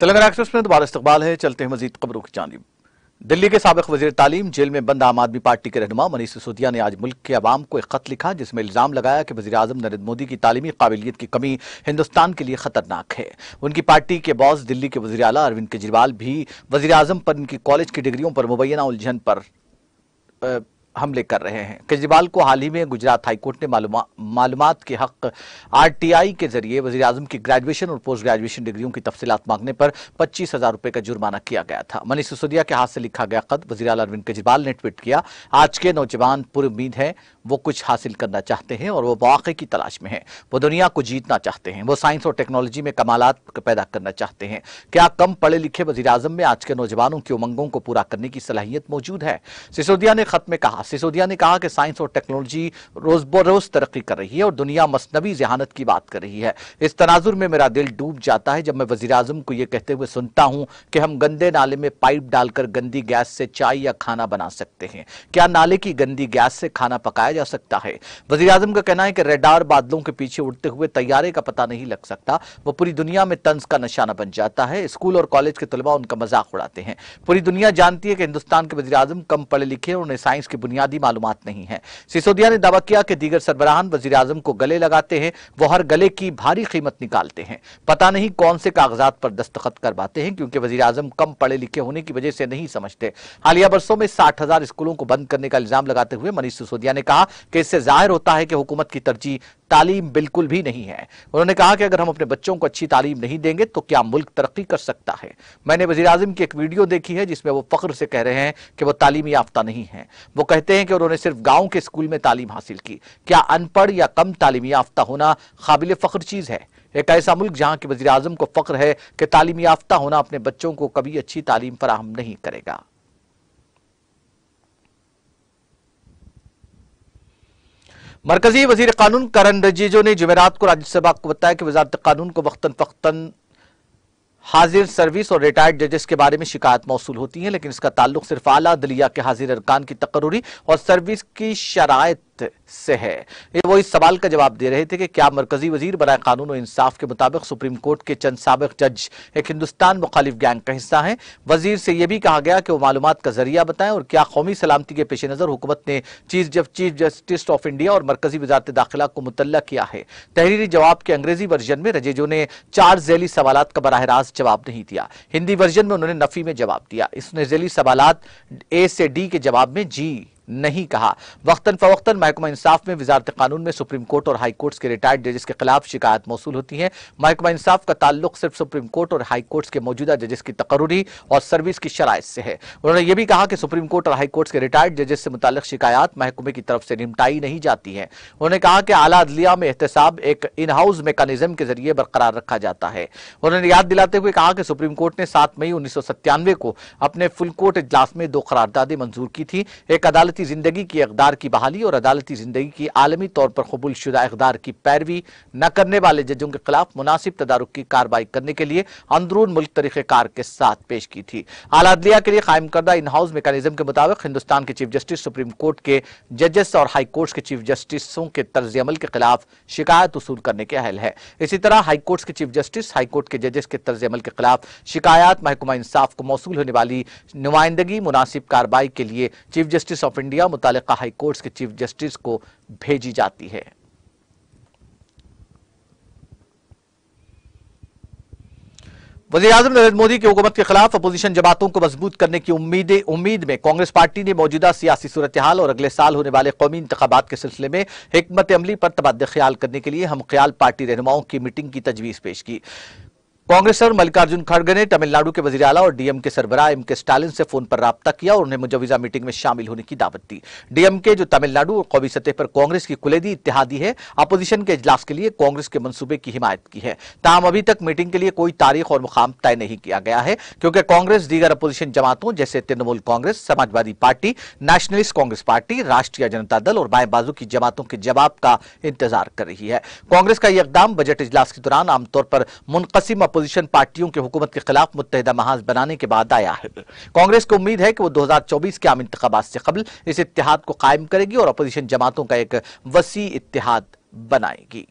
Telangana express में दोबारा इस्तकबाल है चलते हैं मजीद खबरों की जानी दिल्ली के सबक वजीर तालीम जेल में बंद आम आदमी पार्टी के रहनुमा मनीष सिसोदिया ने आज मुल्क के अवाम को एक खत लिखा जिसमें इल्जाम लगाया कि वजी अजम नरेंद्र मोदी की तालीमी काबिलियत की कमी हिंदुस्तान के लिए खतरनाक है उनकी पार्टी के बॉस दिल्ली के वजी अला अरविंद केजरीवाल भी वजी अजम पर इनकी कॉलेज की डिग्रियों पर मुबैना उलझन पर आ, हमले कर रहे हैं केजरीवाल को हाल ही में गुजरात हाईकोर्ट ने मालूम के हक आरटीआई के जरिए वजी अजम की ग्रेजुएशन और पोस्ट ग्रेजुएशन डिग्रियों की तफसीत मांगने पर पच्चीस हजार रुपये का जुर्माना किया गया था मनीष सिसोदिया के हाथ से लिखा गया खत वजी अरविंद केजरीवाल ने ट्वीट किया आज के नौजवान पूरी उम्मीद है वो कुछ हासिल करना चाहते हैं और वो वाकई की तलाश में है वो दुनिया को जीतना चाहते हैं वो साइंस और टेक्नोलॉजी में कमालत पैदा करना चाहते हैं क्या कम पढ़े लिखे वजी में आज के नौजवानों की उमंगों को पूरा करने की सलाहियत मौजूद है सिसोदिया ने खत में कहा कहा सिसोदिया ने कहा कि साइंस और टेक्नोलॉजी रोज बरोज तरक्की कर रही है और दुनिया मसनवी जहानत की बात कर रही है इस तनाजुर में मेरा दिल डूब जाता है जब मैं वजी को यह कहते हुए सुनता हूं कि हम गंदे नाले में पाइप डालकर गंदी गैस से चाय या खाना बना सकते हैं क्या नाले की गंदी गैस से खाना पकाया जा सकता है वजी का कहना है कि रेडार बादलों के पीछे उड़ते हुए तैयारे का पता नहीं लग सकता वो पूरी दुनिया में तंज का निशाना बन जाता है स्कूल और कॉलेज के तलबा उनका मजाक उड़ाते हैं पूरी दुनिया जानती है कि हिंदुस्तान के वजी कम पढ़े लिखे और उन्हें साइंस की बुनियादी मालूम नहीं है सिसोदिया ने दावा किया कि दीगर सरबराहान वजी अजम को गले लगाते हैं वो हर गले की भारी कीमत निकालते हैं पता नहीं कौन से कागजात पर दस्तखत करवाते हैं क्योंकि वजी अजम कम पढ़े लिखे होने की वजह से नहीं समझते हालिया बरसों में साठ हजार स्कूलों को बंद करने का इल्जाम लगाते हुए मनीष सिसोदिया ने कहा कि इससे जाहिर होता है कि हुकूमत की तरजीह तालीम बिल्कुल भी नहीं है उन्होंने कहा कि अगर हम अपने बच्चों को अच्छी तालीम नहीं देंगे तो क्या मुल्क तरक्की कर सकता है मैंने वजी अजम की एक वीडियो देखी है जिसमें वो फ़ख्र से कह रहे हैं कि वो तालीम याफ्ता नहीं है वो कहते हैं कि उन्होंने सिर्फ गाँव के स्कूल में तालीम हासिल की क्या अनपढ़ या कम तालीम याफ्ता होना काबिल फ़ख्र चीज़ है एक ऐसा मुल्क जहाँ के वजी अजम को फ़ख्र है कि तालीम याफ्ता होना अपने बच्चों को कभी अच्छी तालीम फराहम नहीं करेगा मरकजी वजीर कानून करण रिजिजू ने जुमेरात को राज्यसभा को बताया कि वजारत कानून को वक्ता फ़क्ता हाजिर सर्विस और रिटायर्ड जजेस के बारे में शिकायत मौसू होती है लेकिन इसका ताल्लुक सिर्फ आला दलिया के हाजिर अरकान की तकर्री और सर्विस की शराय वक्त से है ये वो इस सवाल का जवाब दे रहे थे कि क्या मरकजी वजीर बरए कानून और इंसाफ के मुताबिक सुप्रीम कोर्ट के चंद सबक जज एक हिंदुस्तान मुखालिफ गैंग का हिस्सा है वजीर से यह भी कहा गया कि वो मालूम का जरिया बताएं और क्या कौमी सलामती के पेश नज़र हुकूमत ने चीफ जब चीफ जस्टिस ऑफ इंडिया और मरकजी वजारत दाखिला को मुतल किया है तहरीरी जवाब के अंग्रेजी वर्जन में रजेजो ने चार जैली सवाल का बरह रास्त जवाब नहीं दिया हिंदी वर्जन में उन्होंने नफी में जवाब दिया इसने जैली सवाल ए से डी के जवाब में जी नहीं कहा वक्ता फवक्ता महकमा इंसाफ में वजारत कानून में सुप्रीम कोर्ट और हाई कोर्ट्स के रिटायर्ड जजेस के खिलाफ शिकायत मौसू होती है महकमा इंसाफ का ताल्लुक सिर्फ सुप्रीम कोर्ट और हाई कोर्ट्स के मौजूदा जजेस की तकर्री और सर्विस की शराय से है उन्होंने यह भी कहा कि सुप्रीम कोर्ट और हाई कोर्ट्स के रिटायर्ड जजेस से मुतल शिकायत महकमे की तरफ से निपटाई नहीं जाती है उन्होंने कहा कि आला अदलिया में एहतसाब एक इन हाउस मेकानिज्म के जरिए बरकरार रखा जाता है उन्होंने याद दिलाते हुए कहा कि सुप्रीम कोर्ट ने सात मई उन्नीस को अपने फुल कोर्ट इजलास में दो करारदादे मंजूर की थी एक अदालती अदालती ज़िंदगी की अकदार की बहाली और अदालती ज़िंदगी की आलमी तौर पर कबूल शुदा अकदार की पैरवी न करने वाले जजों के खिलाफ मुनासिब तदारुक की कार्रवाई करने के लिए अंदरून मुल्क तरीक़ार के साथ पेश की थी आला अदलिया के लिए कायम करदा इन हाउस मेकानिज्म के मुताबिक हिंदुस्तान के चीफ जस्टिस सुप्रीम कोर्ट के जजेस और हाई कोर्ट के चीफ जस्टिसों के तर्ज अमल के खिलाफ शिकायत वसूल करने के अहल है इसी तरह हाई कोर्ट के चीफ जस्टिस हाई कोर्ट के जजेस के तर्ज अमल के खिलाफ शिकायत महकमा इंसाफ को मौसू होने वाली नुमाइंदगी मुनासिब कार्रवाई के लिए chief justice of India India मुतल हाईकोर्ट्स के चीफ जस्टिस को भेजी जाती है वजी अजम नरेंद्र मोदी की हुकूमत के खिलाफ अपोजिशन जमातों को मजबूत करने की उम्मीद उम्मीद में कांग्रेस पार्टी ने मौजूदा सियासी सूरत हाल और अगले साल होने वाले कौमी इंतबात के सिलसिले में हमत अमली पर तबादले ख्याल करने के लिए हम ख्याल पार्टी रहनुमाओं की मीटिंग की तजवीज़ पेश की कांग्रेस और मल्लिकार्जुन खड़गे ने तमिलनाडु के वजीर और डीएम के सरबराह एम के स्टालिन से फोन पर रबता किया और उन्हें मुजवजा मीटिंग में शामिल होने की दावत दी डीएम के जो तमिलनाडु और कौमी सतह पर कांग्रेस की कुलेदी इतिहादी है अपोजिशन के इजलास के लिए कांग्रेस के मनसूबे की हिमायत की है तहम अभी तक मीटिंग के लिए कोई तारीख और मुकाम तय नहीं किया गया है क्योंकि कांग्रेस दीगर अपोजिशन जमातों जैसे Trinamool Congress Samajwadi party nationalist Congress party Rashtriya Janata दल और बाएं बाजू की जमातों के जवाब का इंतजार कर रही है कांग्रेस का यह इकदाम बजट इजलास के दौरान आमतौर पर मुनकसिम अपोजिशन पार्टियों के हुकूमत के खिलाफ मुतहदा महाज बनाने के बाद आया है कांग्रेस को उम्मीद है कि वो दो हजार चौबीस के आम इंतबात से कबल इस इतिहाद को कायम करेगी और अपोजिशन जमातों का एक वसी इतिहाद बनाएगी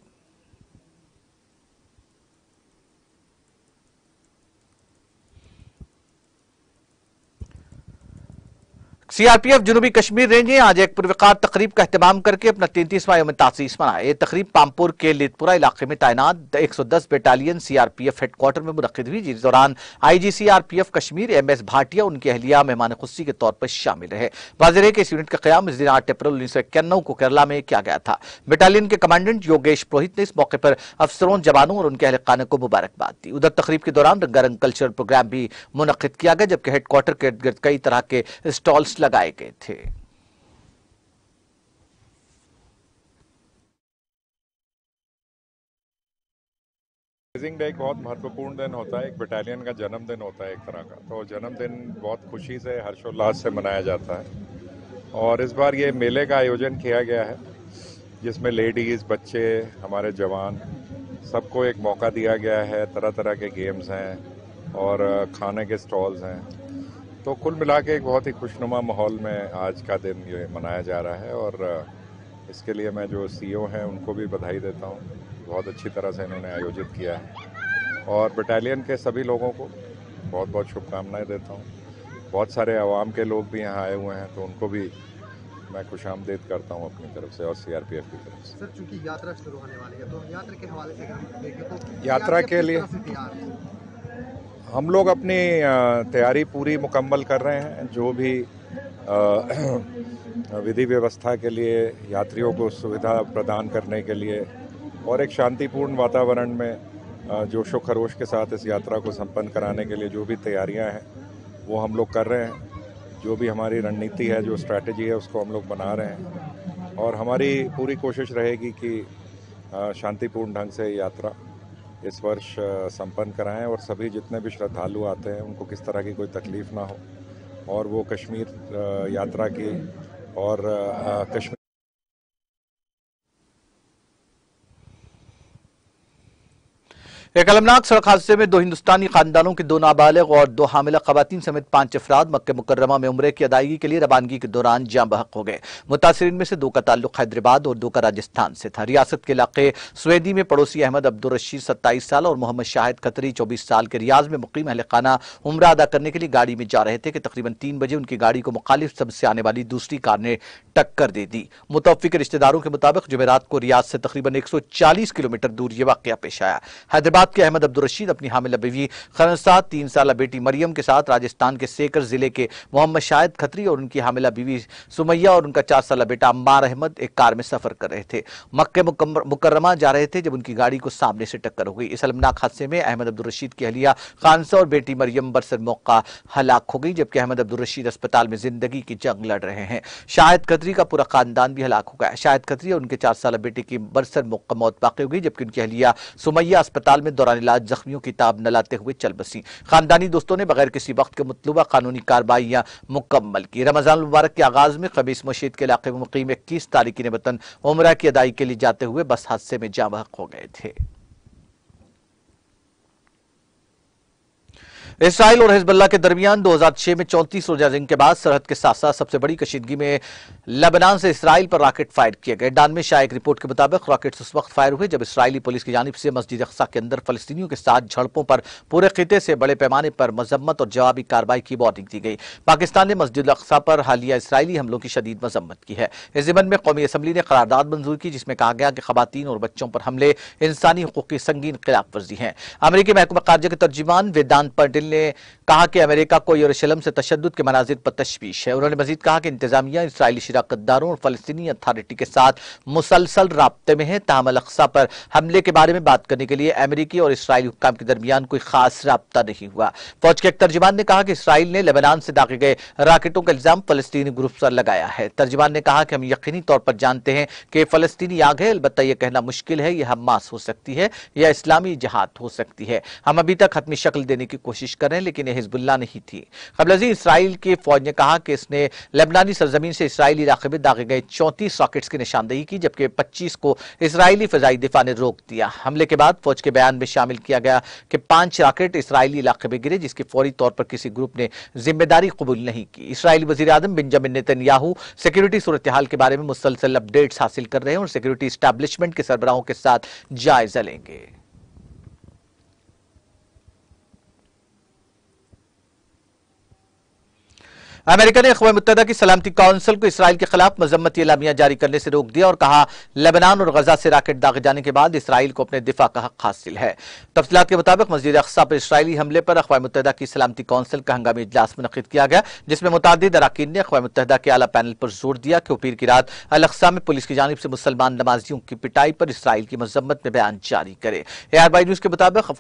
सीआरपीएफ जनूबी कश्मीर रेंज ने आज एक पुरवकार तकरीब का अहतमाम करके अपना तैंतीसवां यम तासीस मनाया ये तकरीब पामपुर के लितपुरा इलाके में तैनात 110 बटालियन सीआरपीएफ हेडक्वार्टर में मुनद हुई जिस दौरान I G CRPF Kashmir M S Bhatia उनकी अहलिया मेहमान खुशी के तौर पर शामिल रहे वाजर है कि इस यूनिट का क्याम इस दिन आठ अप्रैल उन्नीस सौ इक्यानवे को केरला में किया गया था बटालियन के कमांडेंट योगेश पुरोहित ने इस मौके पर अफसरों जवानों और उनके अहलखानों को मुबारकबाद दी उधर तकरीब के दौरान रंगारंग कल्चरल प्रोग्राम भी मुनद किया गया जबकि हेडक्वार्टर के कई तरह के स्टॉल्स लगाए गए थे डे एक बहुत महत्वपूर्ण दिन होता है एक बटालियन का जन्मदिन होता है एक तरह का तो जन्मदिन बहुत खुशी से हर्षोल्लास से मनाया जाता है और इस बार ये मेले का आयोजन किया गया है जिसमें लेडीज़ बच्चे हमारे जवान सबको एक मौका दिया गया है तरह तरह के गेम्स हैं और खाने के स्टॉल्स हैं तो कुल मिला के एक बहुत ही खुशनुमा माहौल में आज का दिन ये मनाया जा रहा है और इसके लिए मैं जो सी हैं उनको भी बधाई देता हूँ बहुत अच्छी तरह से इन्होंने आयोजित किया है और बटालियन के सभी लोगों को बहुत बहुत शुभकामनाएँ देता हूँ बहुत सारे आवाम के लोग भी यहाँ आए हुए हैं तो उनको भी मैं खुश आमदेद करता हूँ अपनी तरफ से और सीआरपीएफ की तरफ से सर चूँकि यात्रा शुरू होने वाली है तो यात्रा के हवाले से तो यात्रा के लिए हम लोग अपनी तैयारी पूरी मुकम्मल कर रहे हैं जो भी विधि व्यवस्था के लिए यात्रियों को सुविधा प्रदान करने के लिए और एक शांतिपूर्ण वातावरण में जोशो खरोश के साथ इस यात्रा को संपन्न कराने के लिए जो भी तैयारियां हैं वो हम लोग कर रहे हैं जो भी हमारी रणनीति है जो स्ट्रैटेजी है उसको हम लोग बना रहे हैं और हमारी पूरी कोशिश रहेगी कि शांतिपूर्ण ढंग से यात्रा इस वर्ष संपन्न कराएं और सभी जितने भी श्रद्धालु आते हैं उनको किस तरह की कोई तकलीफ़ ना हो और वो कश्मीर यात्रा की और कश्मीर एक अलमनाक सड़क हादसे में दो हिंदुस्तानी खानदानों के दो नाबालिग और दो हामिला खवतिन समेत पांच अफराद मक्के मुकरमा में उम्र की अदायगी के लिए रवानगी के दौरान जाम बहक हो गए मुतासरी में से दो का ताल्लुक हैदराबाद और दो का राजस्थान से था रियासत के इलाके स्वेदी में पड़ोसी अहमद अब्दुलरशीद सत्ताईस साल और मोहम्मद शाहिद खतरी चौबीस साल के रियाज में मुकीम अहल खाना उम्र अदा करने के लिए गाड़ी में जा रहे थे कि तकरीबन तीन बजे उनकी गाड़ी को मुखालिफ सब से आने वाली दूसरी कार ने टक्कर दे दी मुतफिक रिश्तेदारों के मुताबिक जुमेरात को रियाज से तकरीबन एक सौ चालीस किलोमीटर दूर ये वाक्य पेश आया हैदराबाद बात कि अहमद अब्दुल रशीद अपनी हामिला बीवी खनसाद तीन साल बेटी मरियम के साथ राजस्थान के सेकर जिले के मोहम्मद शाहिद खत्री और उनकी हामिला बीवी सुमैया और उनका चार साल बेटा अम्मार अहमद एक कार में सफर कर रहे थे मक्के मुकर्रमा जा रहे थे जब उनकी गाड़ी को सामने से टक्कर हो गई इस अलमनाक हादसे में अहमद अब्दुल रशीद की अहलिया खानसा और बेटी मरियम बरसर मौका हलाक हो गई जबकि अहमद अब्दुल रशीद अस्पताल में जिंदगी की जंग लड़ रहे हैं शाहिद खत्री का पूरा खानदान भी हलाक हो गया शाहिद खत्री और उनके चार साल बेटे की बरसर मौका मौत बाकी हो गई जबकि उनकी अहलिया सुमैया अस्पताल में में दौरान इलाज जख्मियों की ताब न लाते हुए चल बसी खानदानी दोस्तों ने बगैर किसी वक्त के मतलूबा कानूनी कार्रवाइयाँ मुकम्मल की रमजान मुबारक के आगाज में खबीस मशीद के इलाके में मुकीम इक्कीस तारीखी ने वतन उमरा की अदाई के लिए जाते हुए बस हादसे में जाँ हो गए थे इसराइल और हिजबुल्ला के दरमियान 2006 में चौंतीस रोजा जंग के बाद सरहद के साथ साथ सबसे बड़ी कशीदगी में लेबनान से इसराइल पर रॉकेट फायर किए गए डान में एक रिपोर्ट के मुताबिक रॉकेट उस वक्त फायर हुए जब इसराइली पुलिस की जानब से मस्जिद अक्सा के अंदर फलस्तियों के साथ झड़पों पर पूरे खिते से बड़े पैमाने पर मजम्मत और जवाबी कार्रवाई की वार्निंग दी गई पाकिस्तान ने मस्जिद अक्सा पर हालिया इसराइली हमलों की शदीद मजम्मत की है इस जमन में कौमी असम्बली ने करारदाद मंजूर की जिसमें कहा गया कि खातन और बच्चों पर हमले इंसानी हकूक की संगीन खिलाफ वर्जी है अमरीकी महकमा खारजा के तर्जमान वेदांत पंडिल ने कहा कि अमेरिका को यरूशलेम से तशद के मनाजिर पर तशवीश है उन्होंने मजीद कहा कि इंतजामिया इसराइली दारों और फलस्तनी अथॉरिटी के साथ मुसलसल रबते में है तहम अलसा पर हमले के बारे में बात करने के लिए अमरीकी और इसराइली हुकाम के दरमियान कोई खास रबता नहीं हुआ फौज के एक तर्जमान ने कहा कि इसराइल ने लेबनान से दागे गए राकेटों का इल्जाम फलस्तनी ग्रुप पर लगाया है तर्जमान ने कहा कि हम यकीनी तौर पर जानते हैं कि फलस्तनी आग है अलबत् यह कहना मुश्किल है यह हमास हो सकती है या इस्लामी जहाद हो सकती है हम अभी तक हतमी शक्ल देने की कोशिश करें लेकिन यह हिजबुल्ला नहीं थी कबलजी इसराइल की फौज ने कहा कि इसने लेबनानी सरजमीन से इसराइली इलाके में दागे गए चौंतीस रॉकेट्स की निशानदेही की जबकि पच्चीस को इसराइली फजाई दिफा ने रोक दिया हमले के बाद फौज के बयान में शामिल किया गया कि पांच रॉकेट इसराइली इलाके में गिरे जिसकी फौरी तौर पर किसी ग्रुप ने जिम्मेदारी कबूल नहीं की इसराइली वजी आजम बिंजामिन नेतन्याहू सिक्योरिटी सूरत हाल के बारे में मुसलसल अपडेट्स हासिल कर रहे हैं और सिक्योरिटी स्टैब्लिशमेंट के सरबराहों के साथ जायजा लेंगे अमेरिका ने अकवा मुतदा की सलामती काउंसिल को इसराइल के खिलाफ मजम्मती लामिया जारी करने से रोक दिया और कहा लेबनान और गजा से राकेट दागे जाने के बाद इसराइल को अपने दिफा का हक हासिल है तफसलत के मुताबिक मजीद अक्सा पर इसराइली हमले पर अकवा मुतदा की सलामती काउंसिल का हंगामी इजलास मुनद किया गया जिसमें मुतद अरकान ने अकवा मुतहदा के आला पैनल पर जोर दिया कि पीर की रात अलक्सा में पुलिस की जानब से मुसलमान नमाजियों की पिटाई पर इसराइल की मजम्मत में बयान जारी करे ए आर बाई न्यूज़ के मुताबिक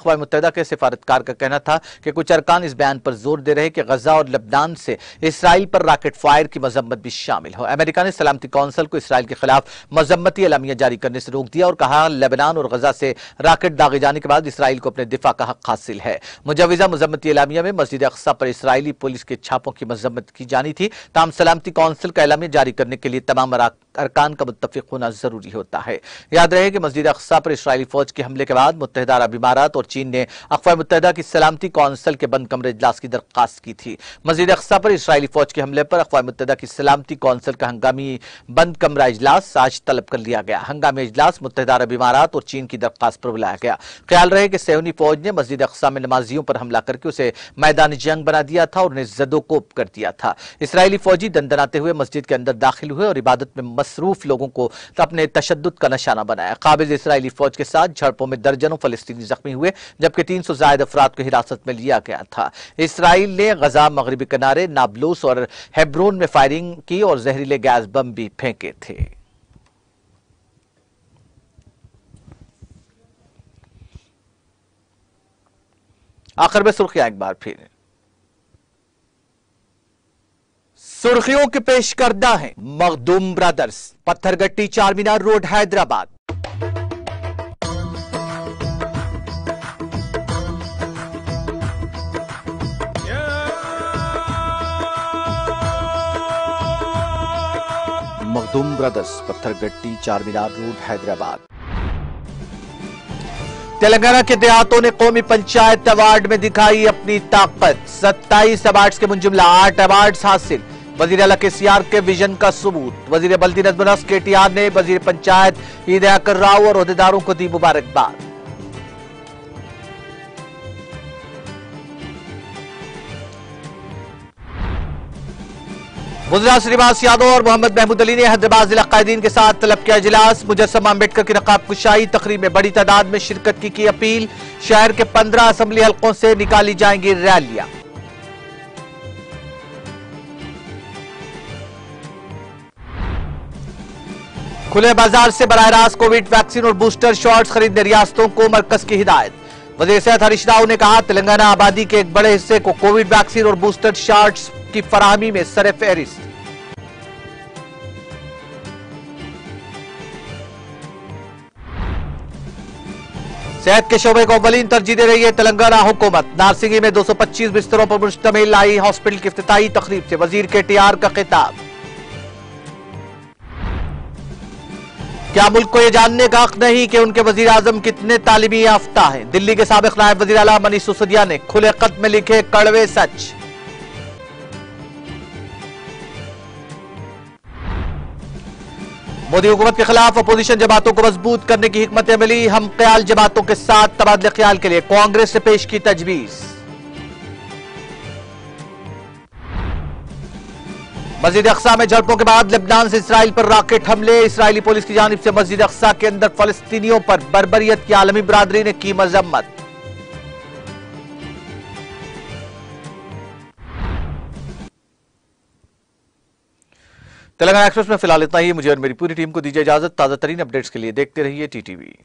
अकवा मुतहदा के सिफारतकार का कहना था कि कुछ अरकान इस बयान पर जोर दे रहे कि गजा और लबनान से से इसराइल पर राकेट फायर की मजम्मत भी शामिल हो अमेरिका ने सलामती कौंसिल को इसराइल के खिलाफ मजम्मती अलामिया जारी करने से रोक दिया और कहा लेबनान और गजा से राकेट दागे जाने के बाद इसराइल को अपने दिफा का हक हासिल है मुजवजा मजम्मती अलामिया में मस्जिद अक्सा पर इसराइली पुलिस के छापों की मजम्मत की जानी थी तमाम सलामती कौंसिल का अलामिया जारी करने के लिए तमाम अरकान का मुतफिक होना जरूरी होता है याद रहे कि मस्जिद अकसा पर इसराइली फौज के हमले के बाद मुतहदा अरब इमारत और चीन ने अकवा मुतहदा की सलामती कौंसल के बंद कमरे इजलास की दरख्वास्त की थी मस्जिद अकसा पर इसराइली फौज के हमले पर अकवा मुतहदा की सलामती कौंसल का हंगामी बंद कमरा इजलास आज तलब कर लिया गया हंगामी इजलास मुतहदा अरब इमारत और चीन की दरख्वास्त पर बुलाया गया ख्याल रहे कि सहनी फौज ने मस्जिद अकसा में नमाजियों पर हमला करके उसे मैदान जंग बना दिया था और उन्हें जदोकोप कर दिया था इसराइली फौजी दंदनाते हुए मस्जिद के अंदर दाखिल हुए और इबादत में मसरूफ लोगों को तो अपने तशद का निशाना बनाया काबिज इसराइली फौज के साथ झड़पों में दर्जनों फलस्तनी जख्मी हुए जबकि तीन सौ जायद अफराद को हिरासत में लिया गया था इसराइल ने गजा मगरबी किनारे नाबलूस और हेब्रोन में फायरिंग की और जहरीले गैस बम भी फेंके थे आखिर में सुर्खियां एक बार फिर सुर्खियों के पेश करदा है Makhdoom brothers Patthargatti Charminar road Hyderabad Makhdoom brothers Patthargatti Charminar road Hyderabad Telangana के देहातों ने कौमी पंचायत अवार्ड में दिखाई अपनी ताकत 27 अवार्ड के मुंजुमला आठ अवार्ड हासिल वजीर अला के सीआर के विजन का सबूत वजीर बल्दी नजमनस के टी आर ने वजीर पंचायत ईद राव और अहदेदारों को दी मुबारकबाद मुजरा श्रीवास यादव और मोहम्मद महमूद अली ने हैदराबाद जिला कायदीन के साथ तलब किया इजलास मुजस्म अम्बेडकर की नकाब कुशाई तकरीब में बड़ी तादाद में शिरकत की की अपील शहर के पंद्रह असम्बली हलकों से निकाली जाएंगी रैलियां खुले बाजार से बरह रास्त कोविड वैक्सीन और बूस्टर शॉट्स खरीदने रियासतों को मरकज की हिदायत वजीर सेहत हरीश राव ने कहा तेलंगाना आबादी के एक बड़े हिस्से को कोविड वैक्सीन और बूस्टर शॉट्स की फराहमी में सर फहरिस्त सेहत के शोबे को अवलीन तरजीह दे रही है तेलंगाना हुकूमत नारसिंगी में 225 बिस्तरों पर मुश्तमिल आई हॉस्पिटल की अफ्ताही तकरीब से वजीर के टी आर का खिताब क्या मुल्क को यह जानने का हक नहीं कि उनके वजीर आजम कितने तालीमी याफ्ता हैं दिल्ली के सबक नायब वजी अला मनीष सुसदिया ने खुले खत में लिखे कड़वे सच मोदी हुकूमत के खिलाफ अपोजिशन जमातों को मजबूत करने की हमत अमली हम ख्याल जमातों के साथ तबादले ख्याल के लिए कांग्रेस से पेश की तजवीज़ मस्जिद अक्सा में झड़पों के बाद लेबनान से इसराइल पर रॉकेट हमले इसराइली पुलिस की जानब से मस्जिद अक्सा के अंदर फलस्तीनियों पर बर्बरियत की आलमी बरदरी ने की मजम्मत तेलंगाना एक्सप्रेस में फिलहाल इतना ही मुझे और मेरी पूरी टीम को दीजिए इजाजत ताजा तरीन अपडेट्स के लिए देखते रहिए टीटीवी